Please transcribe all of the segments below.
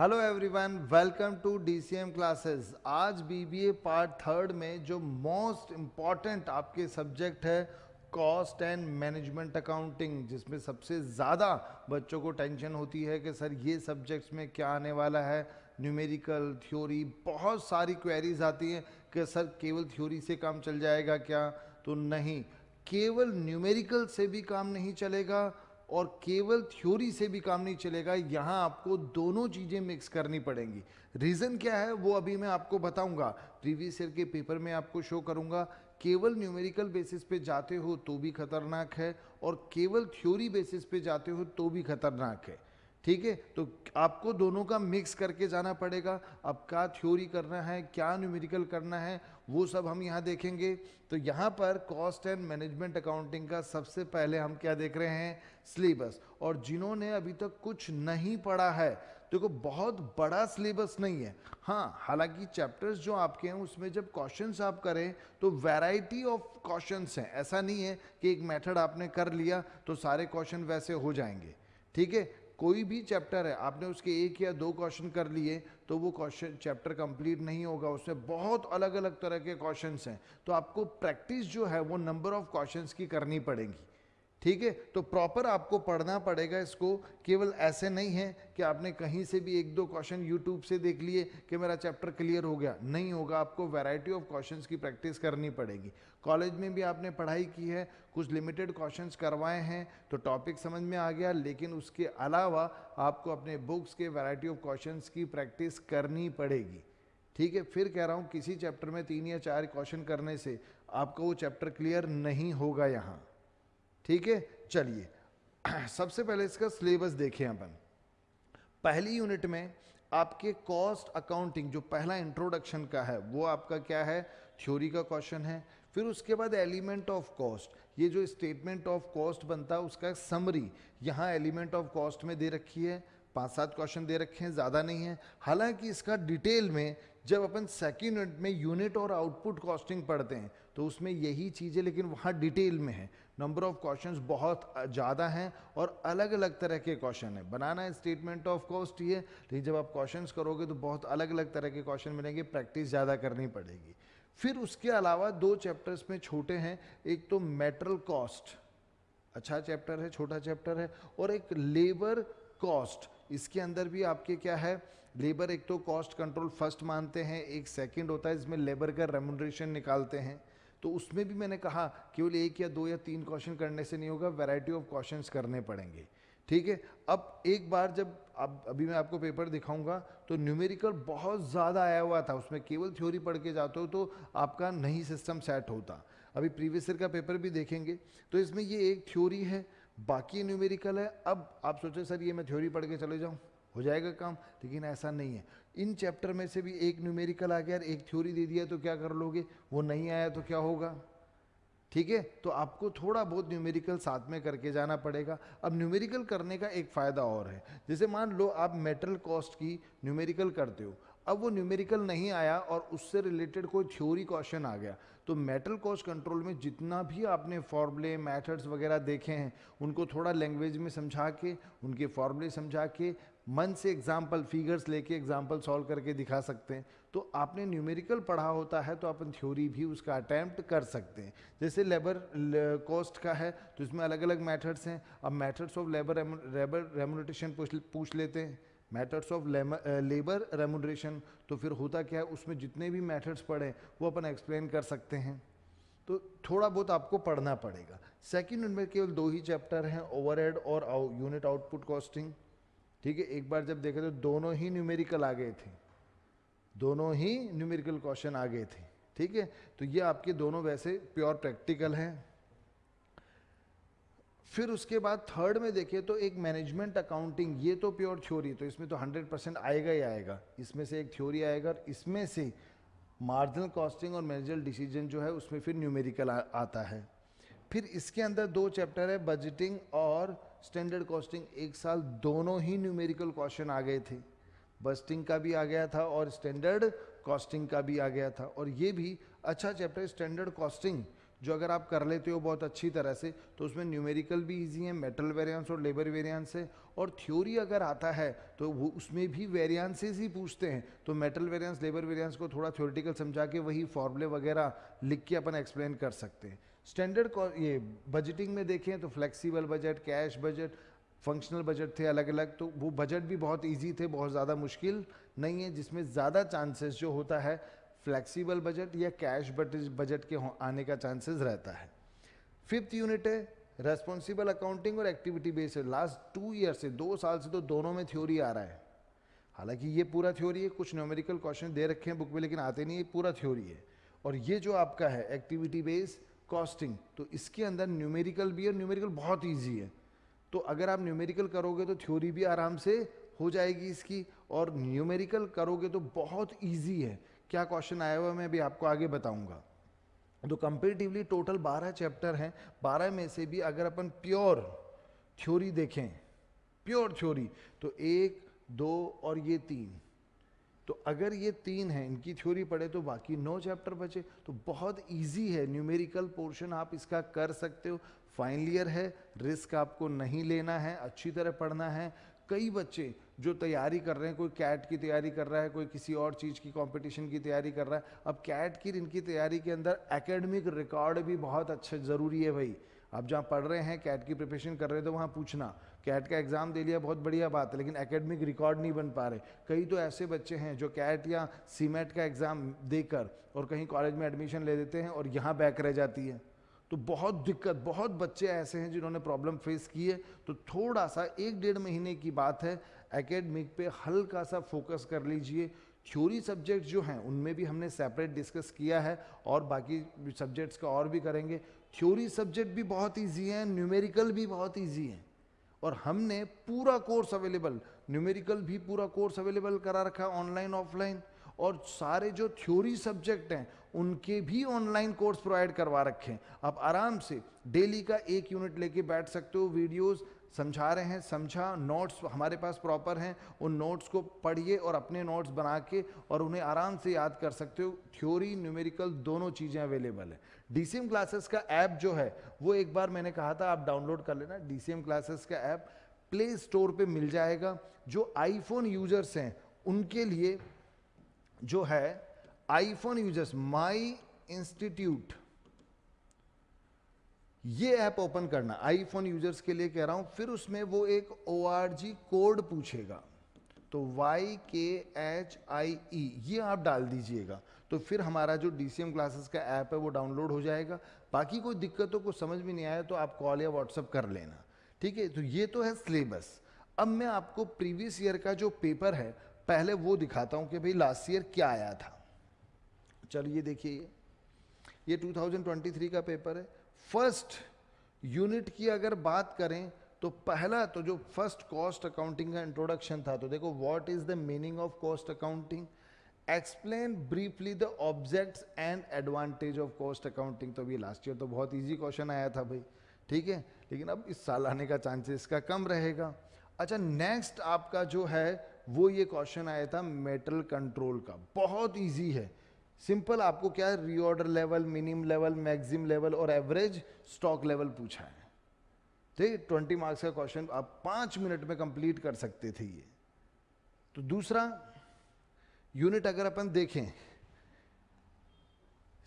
hello everyone welcome to DCM classes आज BBA part third में जो मोस्ट इम्पॉर्टेंट आपके सब्जेक्ट है कॉस्ट एंड मैनेजमेंट अकाउंटिंग जिसमें सबसे ज़्यादा बच्चों को टेंशन होती है कि सर ये सब्जेक्ट्स में क्या आने वाला है न्यूमेरिकल थ्योरी बहुत सारी क्वेरीज आती हैं कि सर केवल थ्योरी से काम चल जाएगा क्या तो नहीं केवल न्यूमेरिकल से भी काम नहीं चलेगा और केवल थ्योरी से भी काम नहीं चलेगा यहाँ आपको दोनों चीज़ें मिक्स करनी पड़ेंगी रीज़न क्या है वो अभी मैं आपको बताऊंगा प्रीवियस ईयर के पेपर में आपको शो करूंगा केवल न्यूमेरिकल बेसिस पे जाते हो तो भी खतरनाक है और केवल थ्योरी बेसिस पे जाते हो तो भी खतरनाक है ठीक है तो आपको दोनों का मिक्स करके जाना पड़ेगा अब क्या थ्योरी करना है क्या न्यूमेरिकल करना है वो सब हम यहाँ देखेंगे तो यहाँ पर कॉस्ट एंड मैनेजमेंट अकाउंटिंग का सबसे पहले हम क्या देख रहे हैं सिलेबस और जिन्होंने अभी तक कुछ नहीं पढ़ा है देखो तो बहुत बड़ा सिलेबस नहीं है हाँ हालांकि चैप्टर्स जो आपके हैं उसमें जब क्वेश्चन आप करें तो वैरायटी ऑफ क्वेश्चन हैं ऐसा नहीं है कि एक मेथड आपने कर लिया तो सारे क्वेश्चन वैसे हो जाएंगे ठीक है कोई भी चैप्टर है आपने उसके एक या दो क्वेश्चन कर लिए तो वो क्वेश्चन चैप्टर कंप्लीट नहीं होगा उसमें बहुत अलग अलग तरह के क्वेश्चन हैं तो आपको प्रैक्टिस जो है वो नंबर ऑफ क्वेश्चन की करनी पड़ेगी ठीक है तो प्रॉपर आपको पढ़ना पड़ेगा इसको केवल ऐसे नहीं है कि आपने कहीं से भी एक दो क्वेश्चन यूट्यूब से देख लिए कि मेरा चैप्टर क्लियर हो गया नहीं होगा आपको वैरायटी ऑफ क्वेश्चंस की प्रैक्टिस करनी पड़ेगी कॉलेज में भी आपने पढ़ाई की है कुछ लिमिटेड क्वेश्चंस करवाए हैं तो टॉपिक समझ में आ गया लेकिन उसके अलावा आपको अपने बुक्स के वैरायटी ऑफ क्वेश्चन की प्रैक्टिस करनी पड़ेगी ठीक है फिर कह रहा हूँ किसी चैप्टर में तीन या चार क्वेश्चन करने से आपका वो चैप्टर क्लियर नहीं होगा यहाँ ठीक है चलिए सबसे पहले इसका सिलेबस देखें अपन पहली यूनिट में आपके कॉस्ट अकाउंटिंग जो पहला इंट्रोडक्शन का है वो आपका क्या है थ्योरी का क्वेश्चन है फिर उसके बाद एलिमेंट ऑफ कॉस्ट ये जो स्टेटमेंट ऑफ कॉस्ट बनता है उसका समरी यहाँ एलिमेंट ऑफ कॉस्ट में दे रखी है पांच सात क्वेश्चन दे रखे हैं ज़्यादा नहीं है हालांकि इसका डिटेल में जब अपन सेकेंड यूनिट में यूनिट और आउटपुट कॉस्टिंग पढ़ते हैं तो उसमें यही चीज़ें लेकिन वहाँ डिटेल में है नंबर ऑफ क्वेश्चन बहुत ज़्यादा हैं और अलग अलग तरह के क्वेश्चन हैं बनाना है स्टेटमेंट ऑफ कॉस्ट ये लेकिन जब आप क्वेश्चन करोगे तो बहुत अलग अलग तरह के क्वेश्चन मिलेंगे प्रैक्टिस ज़्यादा करनी पड़ेगी फिर उसके अलावा दो चैप्टर्स में छोटे हैं एक तो मेटरल कॉस्ट अच्छा चैप्टर है छोटा चैप्टर है और एक लेबर कॉस्ट इसके अंदर भी आपके क्या है लेबर एक तो कॉस्ट कंट्रोल फर्स्ट मानते हैं एक सेकंड होता है इसमें लेबर का रेमोनरेशन निकालते हैं तो उसमें भी मैंने कहा केवल एक या दो या तीन क्वेश्चन करने से नहीं होगा वैरायटी ऑफ क्वेश्चन करने पड़ेंगे ठीक है अब एक बार जब अब अभी मैं आपको पेपर दिखाऊंगा तो न्यूमेरिकल बहुत ज़्यादा आया हुआ था उसमें केवल थ्योरी पढ़ के जाते हो तो आपका नहीं सिस्टम सेट होता अभी प्रीवियस ईयर का पेपर भी देखेंगे तो इसमें ये एक थ्योरी है बाकी न्यूमेरिकल है अब आप सोचें सर ये मैं थ्योरी पढ़ के चले जाऊँ हो जाएगा काम लेकिन ऐसा नहीं है इन चैप्टर में से भी एक न्यूमेरिकल आ गया एक थ्योरी दे दिया तो क्या कर लोगे वो नहीं आया तो क्या होगा ठीक है तो आपको थोड़ा बहुत न्यूमेरिकल साथ में करके जाना पड़ेगा अब न्यूमेरिकल करने का एक फ़ायदा और है जैसे मान लो आप मेटल कॉस्ट की न्यूमेरिकल करते हो अब वो न्यूमेरिकल नहीं आया और उससे रिलेटेड कोई थ्योरी क्वेश्चन आ गया तो मेटल कॉस्ट कंट्रोल में जितना भी आपने फॉर्मूले मैथड्स वगैरह देखे हैं उनको थोड़ा लैंग्वेज में समझा के उनके फॉर्मूले समझा के मन से एग्जाम्पल फिगर्स लेके एग्जाम्पल सॉल्व करके दिखा सकते हैं तो आपने न्यूमेरिकल पढ़ा होता है तो अपन थ्योरी भी उसका अटैम्प्ट कर सकते हैं जैसे लेबर कॉस्ट का है तो इसमें अलग अलग मैथड्स हैं अब methods of labour labour remuneration पूछ लेते हैं मैथड्स ऑफ लेबर रेमोड्रेशन तो फिर होता क्या है उसमें जितने भी मैथड्स पढ़े वो अपन एक्सप्लेन कर सकते हैं तो थोड़ा बहुत आपको पढ़ना पड़ेगा यूनिट में केवल दो ही चैप्टर हैं ओवरहेड और यूनिट आउटपुट कॉस्टिंग ठीक है एक बार जब देखे तो दोनों ही न्यूमेरिकल आ गए थे दोनों ही न्यूमेरिकल क्वेश्चन आ गए थे ठीक है तो ये आपके दोनों वैसे प्योर प्रैक्टिकल हैं फिर उसके बाद थर्ड में देखिए तो एक मैनेजमेंट अकाउंटिंग ये तो प्योर थ्योरी तो इसमें तो 100 परसेंट आएगा ही आएगा इसमें से एक थ्योरी आएगा और इसमें से मार्जिनल कॉस्टिंग और मैनेजरल डिसीजन जो है उसमें फिर न्यूमेरिकल आता है फिर इसके अंदर दो चैप्टर है बजटिंग और स्टैंडर्ड कॉस्टिंग एक साल दोनों ही न्यूमेरिकल क्वेश्चन आ गए थे बस्टिंग का भी आ गया था और स्टैंडर्ड कॉस्टिंग का भी आ गया था और ये भी अच्छा चैप्टर स्टैंडर्ड कॉस्टिंग जो अगर आप कर लेते हो बहुत अच्छी तरह से तो उसमें न्यूमेरिकल भी इजी है मेटल वेरियंस और लेबर वेरियांस है और थ्योरी अगर आता है तो वो उसमें भी वेरियांसेस ही पूछते हैं तो मेटल वेरियंस लेबर वेरियंस को थोड़ा थ्योरेटिकल समझा के वही फॉर्मूले वगैरह लिख के अपन एक्सप्लेन कर सकते हैं स्टैंडर्ड ये बजटिंग में देखें तो flexible budget cash budget functional budget थे अलग अलग तो वो बजट भी बहुत इजी थे बहुत ज़्यादा मुश्किल नहीं है जिसमें ज़्यादा चांसेस जो होता है फ्लेक्सिबल बजट या कैश बजट के आने का चांसेस रहता है फिफ्थ यूनिट है रेस्पॉन्सिबल अकाउंटिंग और activity based last two year से दो साल से तो दोनों में थ्योरी आ रहा है हालांकि ये पूरा थ्योरी है कुछ न्यूमेरिकल क्वेश्चन दे रखे हैं बुक में लेकिन आते नहीं ये पूरा थ्योरी है और ये जो आपका है एक्टिविटी बेस्ड कॉस्टिंग तो इसके अंदर न्यूमेरिकल भी है न्यूमेरिकल बहुत ईजी है तो अगर आप न्यूमेरिकल करोगे तो थ्योरी भी आराम से हो जाएगी इसकी और न्यूमेरिकल करोगे तो बहुत ईजी है क्या क्वेश्चन आया हुआ मैं भी आपको आगे बताऊंगा तो कंपेरेटिवली टोटल 12 चैप्टर हैं 12 में से भी अगर अपन प्योर थ्योरी देखें प्योर थ्योरी तो एक दो और ये तीन तो अगर ये तीन हैं इनकी थ्योरी पढ़े तो बाकी नौ चैप्टर बचे तो बहुत इजी है न्यूमेरिकल पोर्शन आप इसका कर सकते हो फाइनल ईयर है रिस्क आपको नहीं लेना है अच्छी तरह पढ़ना है कई बच्चे जो तैयारी कर रहे हैं कोई कैट की तैयारी कर रहा है कोई किसी और चीज़ की कंपटीशन की तैयारी कर रहा है अब कैट की इनकी तैयारी के अंदर एकेडमिक रिकॉर्ड भी बहुत अच्छा ज़रूरी है भाई आप जहाँ पढ़ रहे हैं कैट की प्रिपरेशन कर रहे हैं तो वहाँ पूछना कैट का एग्ज़ाम दे लिया बहुत बढ़िया बात है लेकिन एकेडमिक रिकॉर्ड नहीं बन पा रहे कई तो ऐसे बच्चे हैं जो कैट या सीमेट का एग्ज़ाम देकर और कहीं कॉलेज में एडमिशन ले देते हैं और यहाँ बैक रह जाती है तो बहुत दिक्कत बहुत बच्चे ऐसे हैं जिन्होंने प्रॉब्लम फेस की है तो थोड़ा सा एक डेढ़ महीने की बात है एकेडमिक पे हल्का सा फोकस कर लीजिए थ्योरी सब्जेक्ट जो हैं उनमें भी हमने सेपरेट डिस्कस किया है और बाकी सब्जेक्ट्स का और भी करेंगे थ्योरी सब्जेक्ट भी बहुत ईजी हैं न्यूमेरिकल भी बहुत ईजी हैं और हमने पूरा कोर्स अवेलेबल न्यूमेरिकल भी पूरा कोर्स अवेलेबल करा रखा है ऑनलाइन ऑफलाइन और सारे जो थ्योरी सब्जेक्ट हैं उनके भी ऑनलाइन कोर्स प्रोवाइड करवा रखे हैं आप आराम से डेली का एक यूनिट लेके बैठ सकते हो वीडियोस समझा रहे हैं समझा नोट्स हमारे पास प्रॉपर हैं उन नोट्स को पढ़िए और अपने नोट्स बना के और उन्हें आराम से याद कर सकते हो थ्योरी न्यूमेरिकल दोनों चीज़ें अवेलेबल है डीसीएम क्लासेस का ऐप जो है वो एक बार मैंने कहा था आप डाउनलोड कर लेना डीसीएम क्लासेस का ऐप प्ले स्टोर पर मिल जाएगा जो आईफोन यूजर्स हैं उनके लिए जो है आईफोन यूजर्स माई इंस्टीट्यूट ये ऐप ओपन करना आईफोन यूजर्स के लिए कह रहा हूं फिर उसमें वो एक ओ कोड पूछेगा तो वाई के एच आई ई ये आप डाल दीजिएगा तो फिर हमारा जो डी सी एम क्लासेस का ऐप है वो डाउनलोड हो जाएगा बाकी कोई दिक्कतों को समझ में नहीं आया तो आप कॉल या व्हाट्सअप कर लेना ठीक है तो ये तो है सिलेबस अब मैं आपको प्रीवियस ईयर का जो पेपर है पहले वो दिखाता हूँ कि भाई लास्ट ईयर क्या आया था चलिए देखिए ये ये 2023 का पेपर है फर्स्ट यूनिट की अगर बात करें तो पहला तो जो फर्स्ट कॉस्ट अकाउंटिंग का इंट्रोडक्शन था तो देखो what is the meaning of cost accounting explain briefly the objects and advantage of cost accounting तो अभी लास्ट ईयर तो बहुत इजी क्वेश्चन आया था भाई ठीक है लेकिन अब इस साल आने का चांसेस का कम रहेगा अच्छा नेक्स्ट आपका जो है वो ये क्वेश्चन आया था मेटल कंट्रोल का बहुत ईजी है सिंपल आपको क्या है reorder level minimum level maximum level और एवरेज स्टॉक लेवल पूछा है ठीक ट्वेंटी मार्क्स का क्वेश्चन आप पांच मिनट में कंप्लीट कर सकते थे ये तो दूसरा यूनिट अगर अपन देखें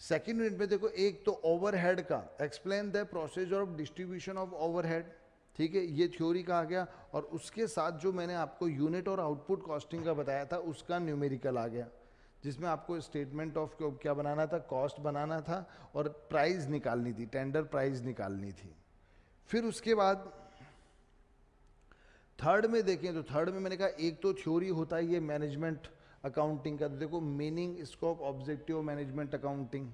सेकेंड यूनिट में देखो एक तो ओवरहेड का explain the process of distribution of overhead ठीक है ये थ्योरी का आ गया और उसके साथ जो मैंने आपको यूनिट और आउटपुट कॉस्टिंग का बताया था उसका न्यूमेरिकल आ गया जिसमें आपको स्टेटमेंट ऑफ क्या बनाना था कॉस्ट बनाना था और प्राइस निकालनी थी टेंडर प्राइस निकालनी थी फिर उसके बाद थर्ड में देखें तो थर्ड में मैंने कहा एक तो थ्योरी होता ही है मैनेजमेंट अकाउंटिंग का तो देखो meaning scope objective management accounting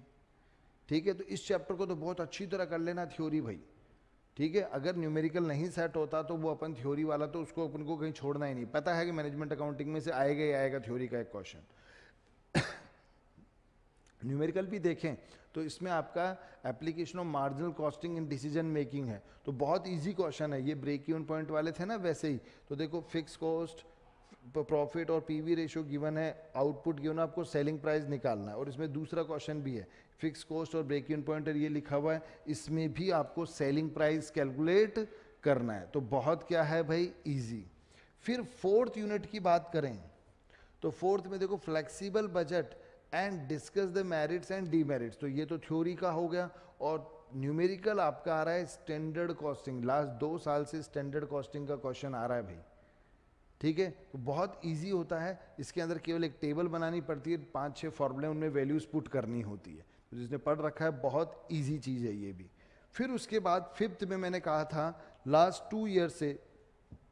ठीक है तो इस चैप्टर को तो बहुत अच्छी तरह कर लेना थ्योरी भाई ठीक है अगर न्यूमेरिकल नहीं सेट होता तो वो अपन थ्योरी वाला तो उसको अपन को कहीं छोड़ना ही नहीं पता है कि मैनेजमेंट अकाउंटिंग में से आएगा ही आएगा थ्योरी का एक क्वेश्चन न्यूमेरिकल भी देखें तो इसमें आपका application of marginal costing in decision making है तो बहुत इजी क्वेश्चन है ये ब्रेक इवन पॉइंट वाले थे ना वैसे ही तो देखो फिक्स कॉस्ट प्रॉफिट और पीवी रेशियो गिवन है आउटपुट गिवन आपको सेलिंग प्राइस निकालना है और इसमें दूसरा क्वेश्चन भी है फिक्स कॉस्ट और ब्रेक इवन पॉइंट ये लिखा हुआ है इसमें भी आपको सेलिंग प्राइस कैलकुलेट करना है तो बहुत क्या है भाई ईजी फिर फोर्थ यूनिट की बात करें तो फोर्थ में देखो flexible budget and discuss the merits and demerits तो ये तो थ्योरी का हो गया और न्यूमेरिकल आपका आ रहा है स्टैंडर्ड कॉस्टिंग लास्ट दो साल से स्टैंडर्ड कॉस्टिंग का क्वेश्चन आ रहा है भाई ठीक है तो बहुत इजी होता है इसके अंदर केवल एक टेबल बनानी पड़ती है पाँच छः फॉर्मूले उनमें वैल्यूज पुट करनी होती है तो जिसने पढ़ रखा है बहुत ईजी चीज़ है ये भी फिर उसके बाद फिफ्थ में मैंने कहा था लास्ट टू ईयर से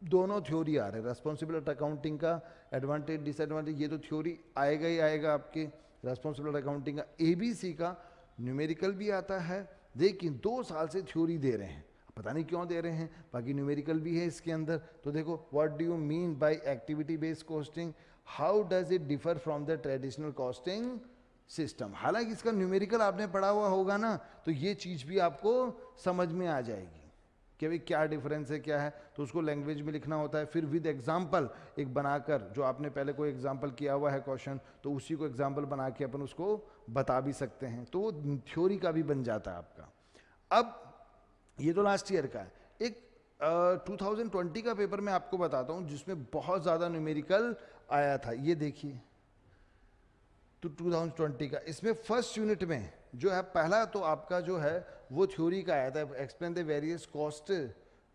दोनों थ्योरी आ रहे हैं रेस्पॉन्सिबिलिटी अकाउंटिंग का एडवांटेज डिसएडवांटेज ये तो थ्योरी आएगा ही आएगा आपके रेस्पॉन्सिबल अकाउंटिंग का एबीसी का न्यूमेरिकल भी आता है लेकिन दो साल से थ्योरी दे रहे हैं पता नहीं क्यों दे रहे हैं बाकी न्यूमेरिकल भी है इसके अंदर तो देखो what do you mean by activity based costing how does it differ from the traditional costing system हालांकि इसका न्यूमेरिकल आपने पढ़ा हुआ होगा ना तो ये चीज़ भी आपको समझ में आ जाएगी कि अभी क्या डिफरेंस है क्या है तो उसको लैंग्वेज में लिखना होता है फिर विद एग्जाम्पल एक बनाकर जो आपने पहले कोई एग्जाम्पल किया हुआ है क्वेश्चन तो उसी को एग्जाम्पल बना के अपन उसको बता भी सकते हैं तो वो थ्योरी का भी बन जाता है आपका अब ये तो लास्ट ईयर का है एक आ, 2020 का पेपर मैं आपको बताता हूँ जिसमें बहुत ज़्यादा न्यूमेरिकल आया था ये देखिए तो 2020 का इसमें फर्स्ट यूनिट में जो है पहला तो आपका जो है वो थ्योरी का आया था explain the various cost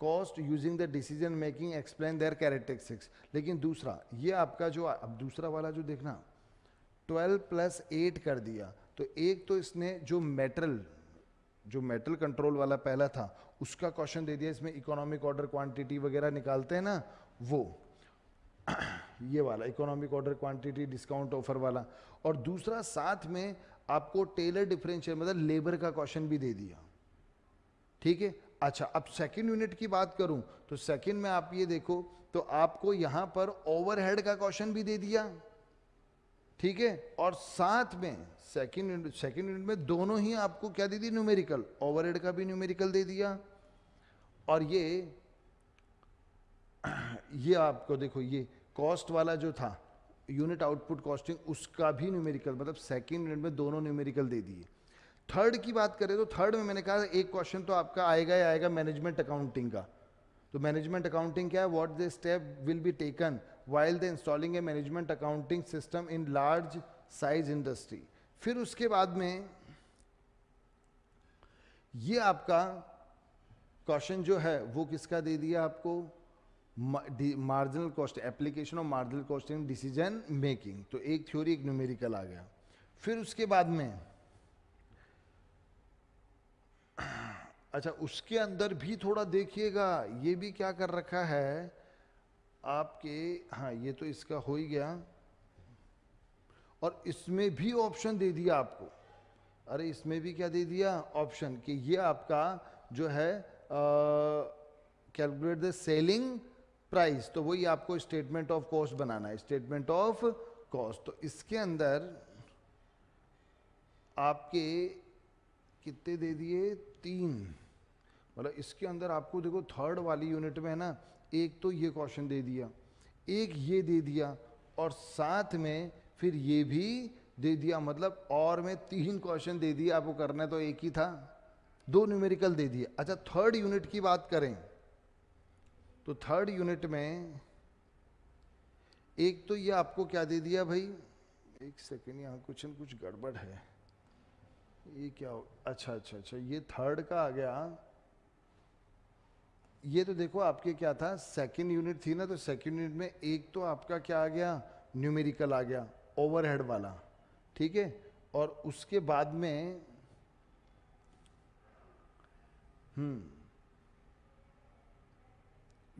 cost using the decision making explain their characteristics लेकिन दूसरा ये आपका जो अब दूसरा वाला जो देखना 12 प्लस 8 कर दिया तो एक तो इसने जो मेटल जो मेटल कंट्रोल वाला पहला था उसका क्वेश्चन दे दिया इसमें इकोनॉमिक ऑर्डर क्वांटिटी वगैरह निकालते हैं ना वो ये वाला economic order quantity discount offer वाला और दूसरा साथ में आपको टेलर डिफरेंशियल मतलब लेबर का क्वेश्चन भी दे दिया ठीक है अच्छा अब सेकंड यूनिट की बात करूं तो सेकंड में आप ये देखो तो आपको यहां पर ओवरहेड का क्वेश्चन भी दे दिया ठीक है और साथ में सेकंड यूनिट सेकेंड यूनिट में दोनों ही आपको क्या दे दी न्यूमेरिकल ओवरहेड का भी न्यूमेरिकल दे दिया और ये ये आपको देखो ये कॉस्ट वाला जो था यूनिट आउटपुट कॉस्टिंग उसका भी न्यूमेरिकल मतलब सेकेंड यूनिट में दोनों न्यूमेरिकल दे दिए थर्ड की बात करें तो थर्ड में मैंने कहा एक क्वेश्चन तो आपका आएगा ही आएगा मैनेजमेंट अकाउंटिंग का तो मैनेजमेंट अकाउंटिंग क्या है what the step will be taken while the installing a management accounting system in large size industry फिर उसके बाद में ये आपका क्वेश्चन जो है वो किसका दे दिया आपको marginal cost application of marginal cost in decision making तो एक थ्योरी एक न्यूमेरिकल आ गया फिर उसके बाद में अच्छा उसके अंदर भी थोड़ा देखिएगा ये भी क्या कर रखा है आपके हाँ ये तो इसका हो ही गया और इसमें भी ऑप्शन दे दिया आपको अरे इसमें भी क्या दे दिया ऑप्शन कि ये आपका जो है कैलकुलेट द सेलिंग प्राइस तो वही आपको स्टेटमेंट ऑफ कॉस्ट बनाना है स्टेटमेंट ऑफ कॉस्ट तो इसके अंदर आपके कितने दे दिए तीन मतलब इसके अंदर आपको देखो थर्ड वाली यूनिट में है ना एक तो ये क्वेश्चन दे दिया एक ये दे दिया और साथ में फिर ये भी दे दिया मतलब और में तीन क्वेश्चन दे दिया आपको करना तो एक ही था दो न्यूमेरिकल दे दिए अच्छा थर्ड यूनिट की बात करें तो थर्ड यूनिट में एक तो ये आपको क्या दे दिया भाई एक सेकेंड यहाँ कुछ न कुछ गड़बड़ है ये क्या हो अच्छा अच्छा अच्छा ये थर्ड का आ गया ये तो देखो आपके क्या था सेकेंड यूनिट थी ना तो सेकेंड यूनिट में एक तो आपका क्या आ गया न्यूमेरिकल आ गया ओवरहेड वाला ठीक है और उसके बाद में हम्म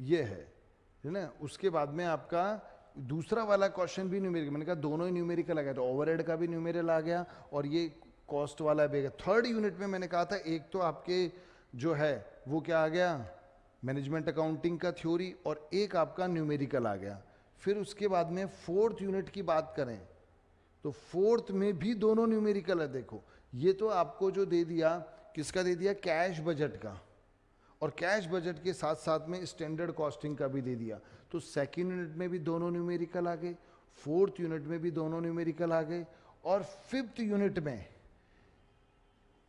ये है है ना उसके बाद में आपका दूसरा वाला क्वेश्चन भी न्यूमेरिकल मैंने कहा दोनों ही न्यूमेरिकल आ गया तो ओवर का भी न्यूमेरिकल आ गया और ये कॉस्ट वाला भी आ गया थर्ड यूनिट में मैंने कहा था एक तो आपके जो है वो क्या आ गया मैनेजमेंट अकाउंटिंग का थ्योरी और एक आपका न्यूमेरिकल आ गया फिर उसके बाद में फोर्थ यूनिट की बात करें तो फोर्थ में भी दोनों न्यूमेरिकल है देखो ये तो आपको जो दे दिया किसका दे दिया कैश बजट का और कैश बजट के साथ साथ में स्टैंडर्ड कॉस्टिंग का भी दे दिया तो सेकेंड यूनिट में भी दोनों न्यूमेरिकल आ गए फोर्थ यूनिट में भी दोनों न्यूमेरिकल आ गए और फिफ्थ यूनिट में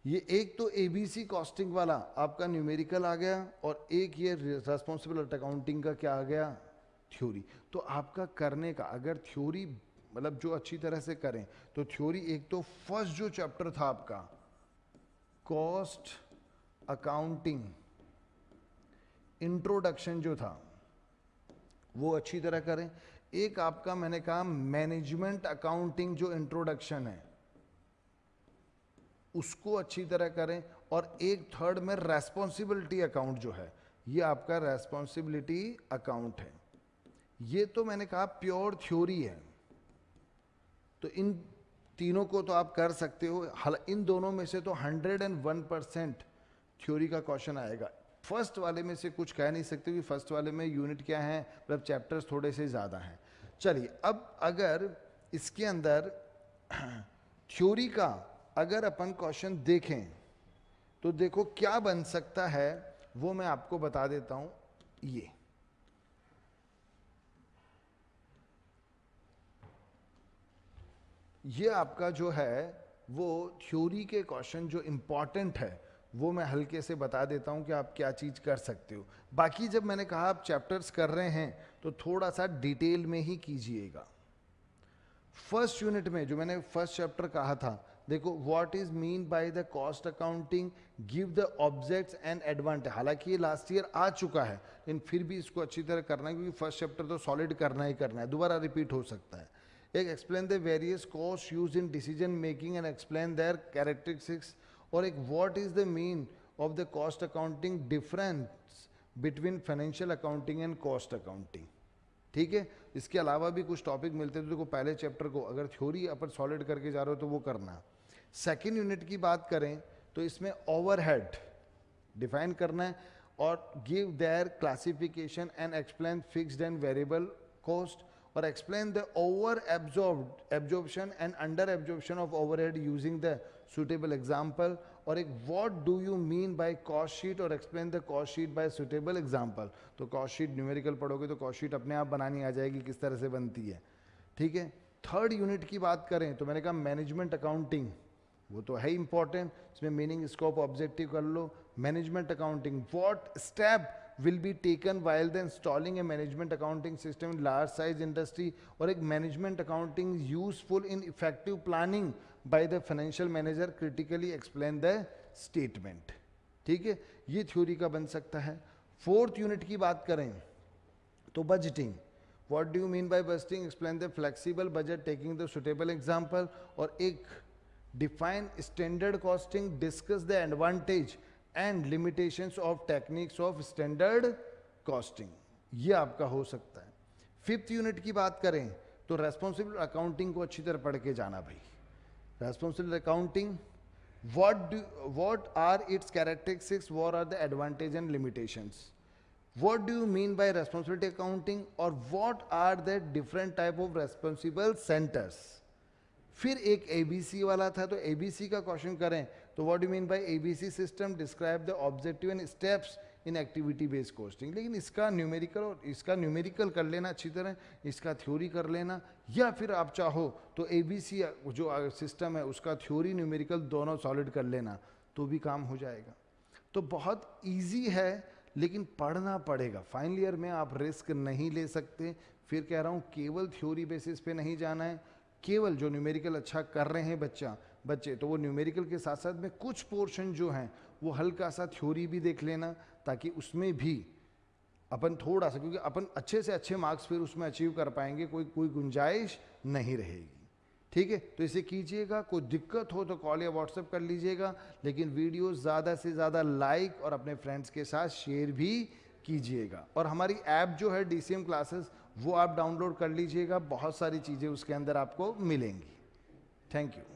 ये एक तो एबीसी कॉस्टिंग वाला आपका न्यूमेरिकल आ गया और एक ये रेस्पॉन्सिबल अकाउंटिंग का क्या आ गया थ्योरी तो आपका करने का अगर थ्योरी मतलब जो अच्छी तरह से करें तो थ्योरी एक तो फर्स्ट जो चैप्टर था आपका कॉस्ट अकाउंटिंग इंट्रोडक्शन जो था वो अच्छी तरह करें एक आपका मैंने कहा मैनेजमेंट अकाउंटिंग जो इंट्रोडक्शन है उसको अच्छी तरह करें और एक थर्ड में रेस्पॉन्सिबिलिटी अकाउंट जो है ये आपका रेस्पॉन्सिबिलिटी अकाउंट है ये तो मैंने कहा प्योर थ्योरी है तो इन तीनों को तो आप कर सकते हो इन दोनों में से तो 101 परसेंट थ्योरी का क्वेश्चन आएगा फर्स्ट वाले में से कुछ कह नहीं सकते कि फर्स्ट वाले में यूनिट क्या है मतलब चैप्टर्स थोड़े से ज़्यादा हैं चलिए अब अगर इसके अंदर थ्योरी का अगर अपन क्वेश्चन देखें तो देखो क्या बन सकता है वो मैं आपको बता देता हूँ ये ये आपका जो है वो थ्योरी के क्वेश्चन जो इम्पॉर्टेंट है वो मैं हल्के से बता देता हूँ कि आप क्या चीज़ कर सकते हो बाकी जब मैंने कहा आप चैप्टर्स कर रहे हैं तो थोड़ा सा डिटेल में ही कीजिएगा फर्स्ट यूनिट में जो मैंने फर्स्ट चैप्टर कहा था देखो what is mean by the cost accounting give the objects and advantage हालांकि ये लास्ट ईयर आ चुका है लेकिन फिर भी इसको अच्छी तरह करना है क्योंकि फर्स्ट चैप्टर तो सॉलिड करना ही करना है दोबारा रिपीट हो सकता है एक explain the various cost use in decision making and explain their characteristics और एक what is the mean of the cost accounting difference between financial accounting and cost accounting ठीक है इसके अलावा भी कुछ टॉपिक मिलते थे तो देखो पहले चैप्टर को अगर थ्योरी अपन सॉलिड करके जा रहे हो तो वो करना सेकेंड यूनिट की बात करें तो इसमें ओवरहेड डिफाइन करना है और give their classification and explain fixed and variable cost और explain the over absorb absorption and under absorption of overhead using the suitable example और एक what do you mean by cost sheet और explain the cost sheet by suitable example तो cost sheet numerical पढ़ोगे तो cost sheet अपने आप बनानी आ जाएगी किस तरह से बनती है ठीक है थर्ड यूनिट की बात करें तो मैंने कहा मैनेजमेंट अकाउंटिंग वो तो है इंपॉर्टेंट इसमें मीनिंग स्कोप ऑब्जेक्टिव कर लो management accounting what step will be taken while the installing a management accounting system in large size industry or a management accounting useful in effective planning by the financial manager critically explain the statement ठीक है ये theory का बन सकता है fourth unit की बात करें तो budgeting what do you mean by budgeting explain the flexible budget taking the suitable example और एक define standard costing discuss the advantage and limitation of techniques of standard costing ये आपका हो सकता है फिफ्थ यूनिट की बात करें तो रेस्पॉन्सिबल अकाउंटिंग को अच्छी तरह पढ़ के जाना भाई responsible accounting what do what are its characteristics what are the advantage and limitation what do you mean by responsibility accounting और what are the different type of responsible centers फिर एक एबीसी वाला था तो एबीसी का question करें तो what you mean by ABC system describe the objective and steps in activity based costing लेकिन इसका न्यूमेरिकल और इसका न्यूमेरिकल कर लेना अच्छी तरह इसका थ्योरी कर लेना या फिर आप चाहो तो सी जो सिस्टम है उसका थ्योरी न्यूमेरिकल दोनों सॉलिड कर लेना तो भी काम हो जाएगा तो बहुत ईजी है लेकिन पढ़ना पड़ेगा फाइनल ईयर में आप रिस्क नहीं ले सकते फिर कह रहा हूँ केवल थ्योरी बेसिस पे नहीं जाना है केवल जो न्यूमेरिकल अच्छा कर रहे हैं बच्चा बच्चे तो वो न्यूमेरिकल के साथ साथ में कुछ पोर्शन जो हैं वो हल्का सा थ्योरी भी देख लेना ताकि उसमें भी अपन थोड़ा सा क्योंकि अपन अच्छे से अच्छे मार्क्स फिर उसमें अचीव कर पाएंगे कोई कोई गुंजाइश नहीं रहेगी ठीक है तो इसे कीजिएगा कोई दिक्कत हो तो कॉल या व्हाट्सएप कर लीजिएगा लेकिन वीडियो ज़्यादा से ज़्यादा लाइक और अपने फ्रेंड्स के साथ शेयर भी कीजिएगा और हमारी ऐप जो है डी क्लासेस वो आप डाउनलोड कर लीजिएगा बहुत सारी चीज़ें उसके अंदर आपको मिलेंगी थैंक यू